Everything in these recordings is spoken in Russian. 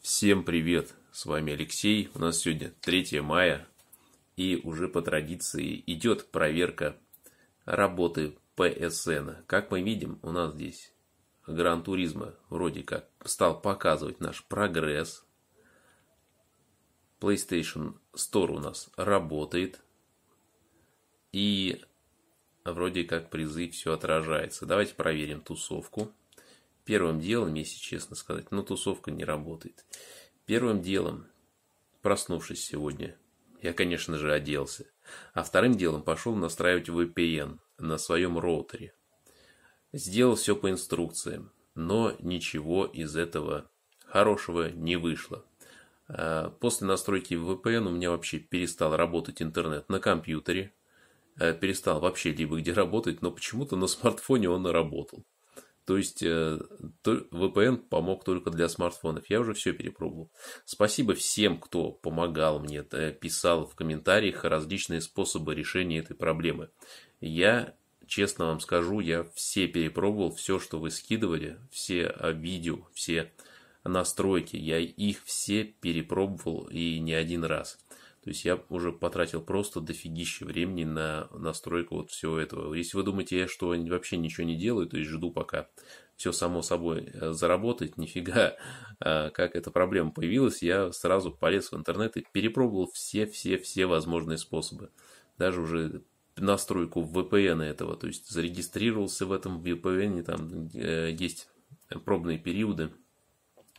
Всем привет! С вами Алексей. У нас сегодня 3 мая и уже по традиции идет проверка работы ПСН. Как мы видим, у нас здесь Гран Туризма вроде как стал показывать наш прогресс. PlayStation Store у нас работает. И вроде как призы все отражается. Давайте проверим тусовку первым делом, если честно сказать, но ну, тусовка не работает. Первым делом, проснувшись сегодня, я, конечно же, оделся. А вторым делом пошел настраивать VPN на своем роутере. Сделал все по инструкциям, но ничего из этого хорошего не вышло. А, после настройки VPN у меня вообще перестал работать интернет на компьютере. Э, перестал вообще либо где работать, но почему-то на смартфоне он работал. То есть э, VPN помог только для смартфонов. Я уже все перепробовал. Спасибо всем, кто помогал мне, э, писал в комментариях различные способы решения этой проблемы. Я, честно вам скажу, я все перепробовал, все, что вы скидывали, все а, видео, все настройки, я их все перепробовал и не один раз. То есть я уже потратил просто дофигище времени на настройку вот всего этого. Если вы думаете, я что вообще ничего не делаю, то есть жду пока все само собой э, заработает, нифига, а, как эта проблема появилась, я сразу полез в интернет и перепробовал все-все-все возможные способы. Даже уже настройку VPN этого, то есть зарегистрировался в этом VPN, там э, есть пробные периоды,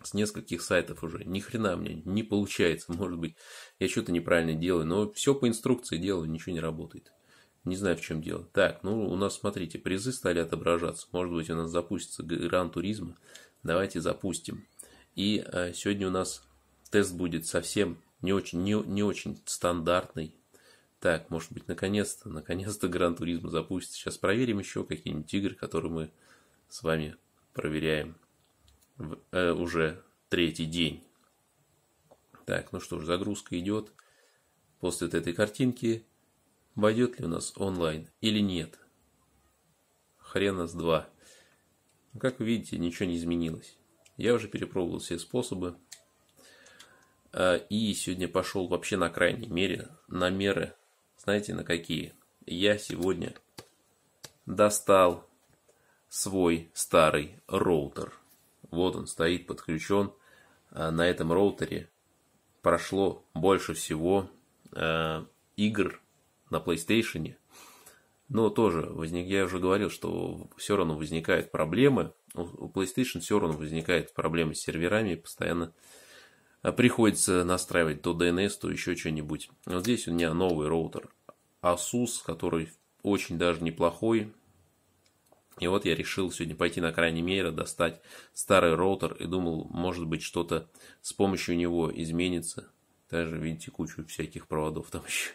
с нескольких сайтов уже. Ни хрена мне не получается, может быть, я что-то неправильно делаю, но все по инструкции делаю, ничего не работает. Не знаю, в чем дело. Так, ну, у нас, смотрите, призы стали отображаться. Может быть, у нас запустится Гран Туризма. Давайте запустим. И э, сегодня у нас тест будет совсем не очень, не, не очень стандартный. Так, может быть, наконец-то, наконец-то Гран Туризма запустится. Сейчас проверим еще какие-нибудь игры, которые мы с вами проверяем э, уже третий день. Так, ну что ж, загрузка идет. После этой картинки войдет ли у нас онлайн или нет. Хрена с два. Ну, как вы видите, ничего не изменилось. Я уже перепробовал все способы. А, и сегодня пошел вообще на крайней мере, на меры. Знаете, на какие? Я сегодня достал свой старый роутер. Вот он стоит подключен э, на этом роутере. Прошло больше всего э, игр на PlayStation. Но тоже, возник, я уже говорил, что все равно возникают проблемы. У PlayStation все равно возникают проблемы с серверами. Постоянно э, приходится настраивать то DNS, то еще что-нибудь. Вот здесь у меня новый роутер Asus, который очень даже неплохой. И вот я решил сегодня пойти на крайне мере, достать старый роутер и думал, может быть, что-то с помощью него изменится. Также видите, кучу всяких проводов там еще.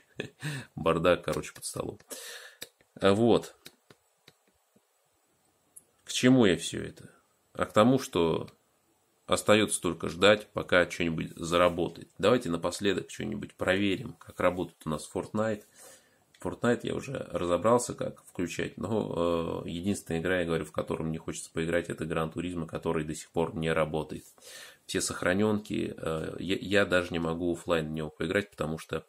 Бардак, короче, под столом. А вот. К чему я все это? А к тому, что остается только ждать, пока что-нибудь заработает. Давайте напоследок что-нибудь проверим, как работает у нас Fortnite. Fortnite я уже разобрался, как включать. Но э, единственная игра, я говорю, в которой мне хочется поиграть, это Гран Туризма, который до сих пор не работает. Все сохраненки, э, я, я даже не могу офлайн в него поиграть, потому что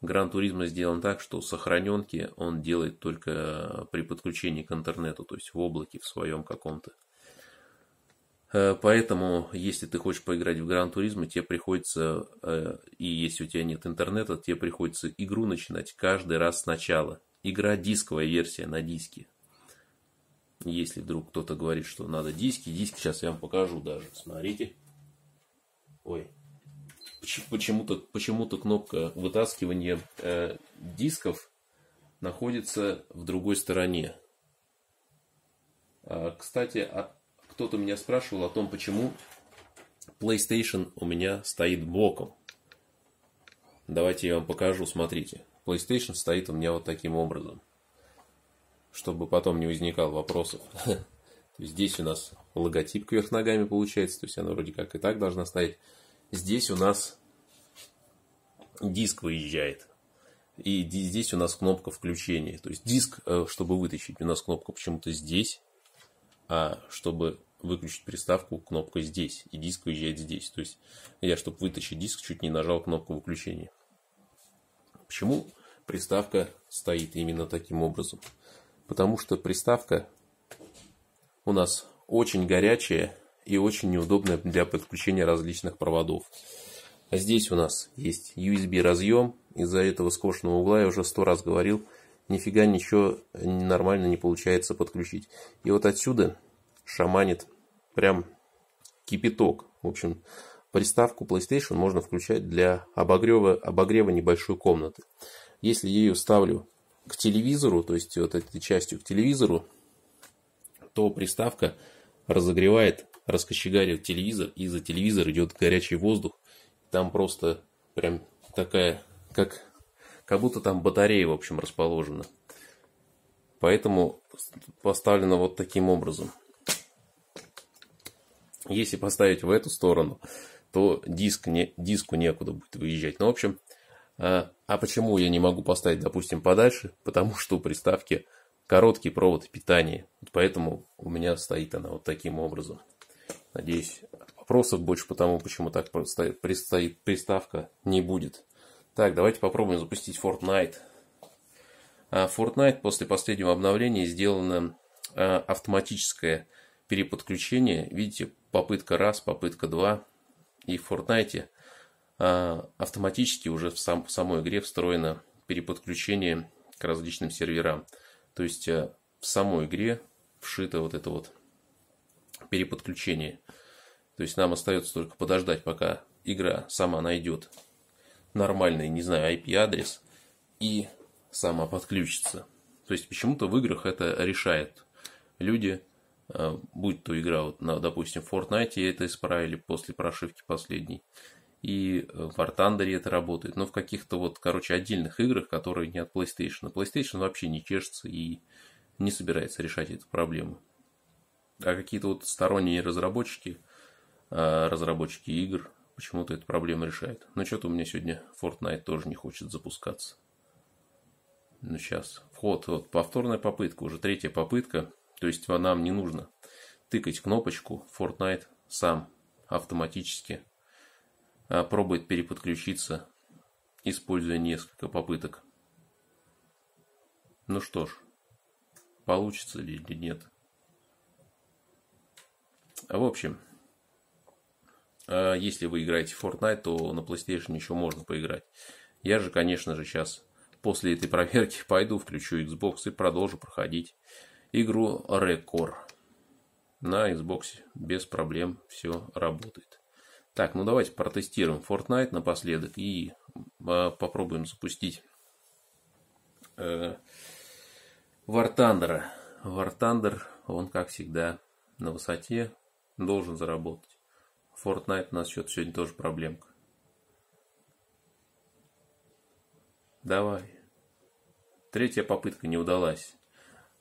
Гран Туризма сделан так, что сохраненки он делает только при подключении к интернету, то есть в облаке в своем каком-то. Э, поэтому, если ты хочешь поиграть в Гран Туризма, тебе приходится, э, и если у тебя нет интернета, тебе приходится игру начинать каждый раз сначала. Игра дисковая версия на диске. Если вдруг кто-то говорит, что надо диски, диски сейчас я вам покажу даже. Смотрите. Ой. Почему-то почему кнопка вытаскивания э, дисков находится в другой стороне. А, кстати, а кто-то меня спрашивал о том, почему PlayStation у меня стоит боком. Давайте я вам покажу, смотрите. PlayStation стоит у меня вот таким образом. Чтобы потом не возникал вопросов. Здесь у нас логотип кверх ногами получается, то есть она вроде как и так должна стоять. Здесь у нас диск выезжает. И здесь у нас кнопка включения. То есть диск, э, чтобы вытащить, у нас кнопка почему-то здесь а чтобы выключить приставку кнопка здесь, и диск уезжает здесь. То есть я, чтобы вытащить диск, чуть не нажал кнопку выключения. Почему приставка стоит именно таким образом? Потому что приставка у нас очень горячая и очень неудобная для подключения различных проводов. А здесь у нас есть USB разъем, из-за этого скошенного угла я уже сто раз говорил, нифига ничего нормально не получается подключить. И вот отсюда шаманит прям кипяток. В общем, приставку PlayStation можно включать для обогрева, обогрева небольшой комнаты. Если я ее ставлю к телевизору, то есть вот этой частью к телевизору, то приставка разогревает, раскочегарит телевизор, и за телевизор идет горячий воздух. Там просто прям такая, как как будто там батарея, в общем, расположена. Поэтому поставлено вот таким образом. Если поставить в эту сторону, то диск не, диску некуда будет выезжать. Ну, в общем, а, а почему я не могу поставить, допустим, подальше? Потому что у приставки короткий провод питания. Поэтому у меня стоит она вот таким образом. Надеюсь, вопросов больше потому, почему так предстоит приставка, не будет. Так, давайте попробуем запустить Fortnite. А, Fortnite после последнего обновления сделано а, автоматическое переподключение. Видите, попытка раз, попытка два. И в Fortnite а, автоматически уже в, сам, в самой игре встроено переподключение к различным серверам. То есть в самой игре вшито вот это вот переподключение. То есть нам остается только подождать, пока игра сама найдет нормальный, не знаю, IP-адрес и сама подключится. То есть почему-то в играх это решает. Люди, а, будь то игра, вот, на, допустим, в Fortnite это исправили после прошивки последней, и э, в War Thunder это работает, но в каких-то вот, короче, отдельных играх, которые не от PlayStation. PlayStation вообще не чешется и не собирается решать эту проблему. А какие-то вот сторонние разработчики, а, разработчики игр – почему-то эту проблему решает. Но что-то у меня сегодня Fortnite тоже не хочет запускаться. Ну, сейчас. Вход. Вот повторная попытка. Уже третья попытка. То есть нам не нужно тыкать кнопочку. Fortnite сам автоматически а пробует переподключиться, используя несколько попыток. Ну что ж, получится ли или нет. А в общем, а если вы играете в Fortnite, то на PlayStation еще можно поиграть. Я же, конечно же, сейчас после этой проверки пойду, включу Xbox и продолжу проходить игру Рекор. На Xbox без проблем все работает. Так, ну давайте протестируем Fortnite напоследок и а, попробуем запустить э, War Thunder. War Thunder, он как всегда на высоте должен заработать. Fortnite у нас что-то сегодня тоже проблемка. Давай. Третья попытка не удалась.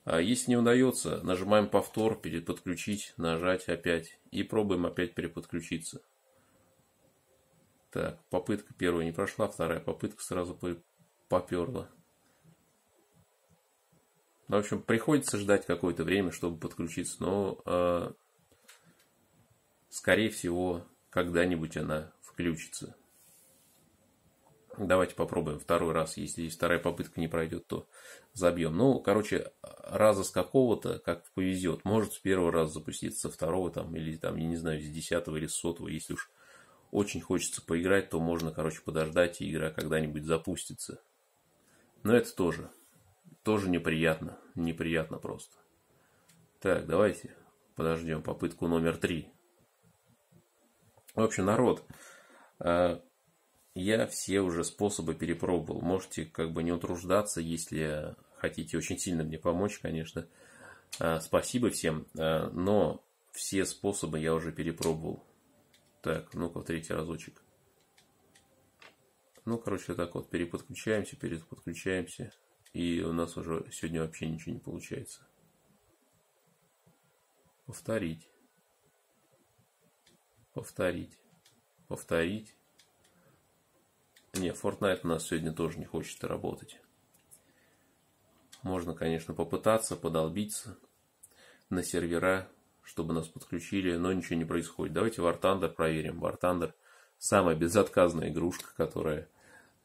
А если не удается, нажимаем повтор, переподключить, нажать опять и пробуем опять переподключиться. Так, попытка первая не прошла, вторая попытка сразу поперла. Ну, в общем, приходится ждать какое-то время, чтобы подключиться, но а, Скорее всего, когда-нибудь она включится. Давайте попробуем второй раз. Если вторая попытка не пройдет, то забьем. Ну, короче, раза с какого-то, как повезет. Может с первого раза запуститься, со второго там, или там, я не знаю, с десятого или с сотого. Если уж очень хочется поиграть, то можно, короче, подождать, и игра когда-нибудь запустится. Но это тоже, тоже неприятно. Неприятно просто. Так, давайте подождем попытку номер три. В общем, народ, э, я все уже способы перепробовал. Можете как бы не утруждаться, если хотите очень сильно мне помочь, конечно. Э, спасибо всем, э, но все способы я уже перепробовал. Так, ну-ка в третий разочек. Ну, короче, так вот переподключаемся, переподключаемся. И у нас уже сегодня вообще ничего не получается. Повторить. Повторить. Повторить. Не, Fortnite у нас сегодня тоже не хочет работать. Можно, конечно, попытаться подолбиться на сервера, чтобы нас подключили, но ничего не происходит. Давайте War Thunder проверим. War Thunder самая безотказная игрушка, которая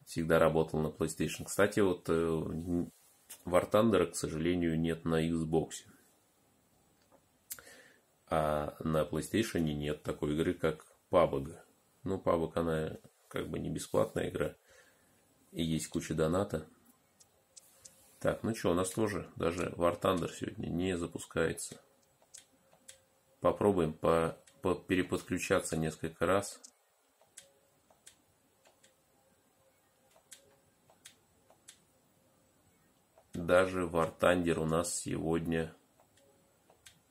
всегда работала на PlayStation. Кстати, вот э, War Thunder, к сожалению, нет на Xbox. А на PlayStation нет такой игры, как PUBG. Ну, PUBG, она как бы не бесплатная игра. И есть куча доната. Так, ну что, у нас тоже даже War Thunder сегодня не запускается. Попробуем по, по переподключаться несколько раз. Даже War Thunder у нас сегодня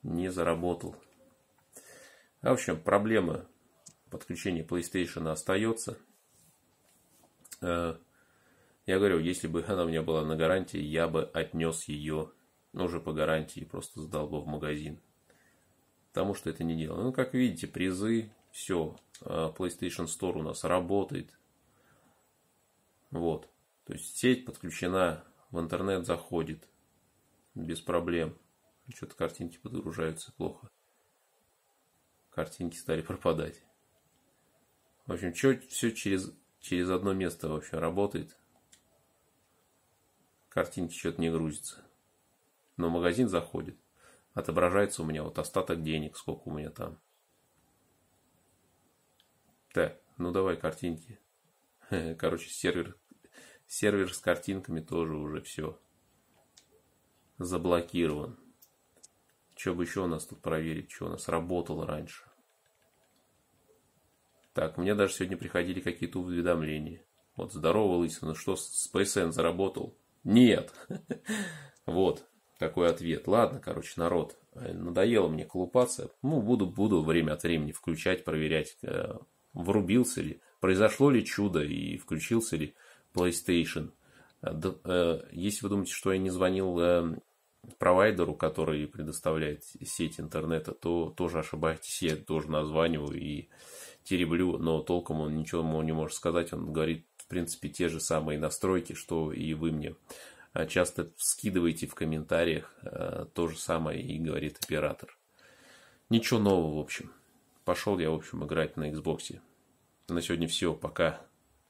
не заработал. А, в общем, проблема подключения PlayStation остается. Э, я говорю, если бы она у меня была на гарантии, я бы отнес ее, ну, уже по гарантии, просто сдал бы в магазин. Потому что это не дело. Ну, как видите, призы, все. А, PlayStation Store у нас работает. Вот. То есть сеть подключена, в интернет заходит без проблем. Что-то картинки подгружаются плохо картинки стали пропадать. В общем, все через, через одно место, вообще работает. Картинки что-то не грузится Но магазин заходит. Отображается у меня вот остаток денег, сколько у меня там. Так, ну давай картинки. Короче, сервер, сервер с картинками тоже уже все заблокирован. Что бы еще у нас тут проверить, что у нас работало раньше. Так, мне даже сегодня приходили какие-то уведомления. Вот, здорово, Лысина, ну что, SpaceN заработал? Нет! Вот, такой ответ. Ладно, короче, народ, э, надоело мне колупаться. Ну, буду, буду время от времени включать, проверять, э, врубился ли, произошло ли чудо и включился ли PlayStation. Э, если вы думаете, что я не звонил провайдеру, который предоставляет сеть интернета, то тоже ошибаетесь, я тоже названиваю и тереблю, но толком он ничего ему не может сказать. Он говорит, в принципе, те же самые настройки, что и вы мне а часто скидываете в комментариях э, то же самое и говорит оператор. Ничего нового, в общем. Пошел я, в общем, играть на Xbox. На сегодня все. Пока.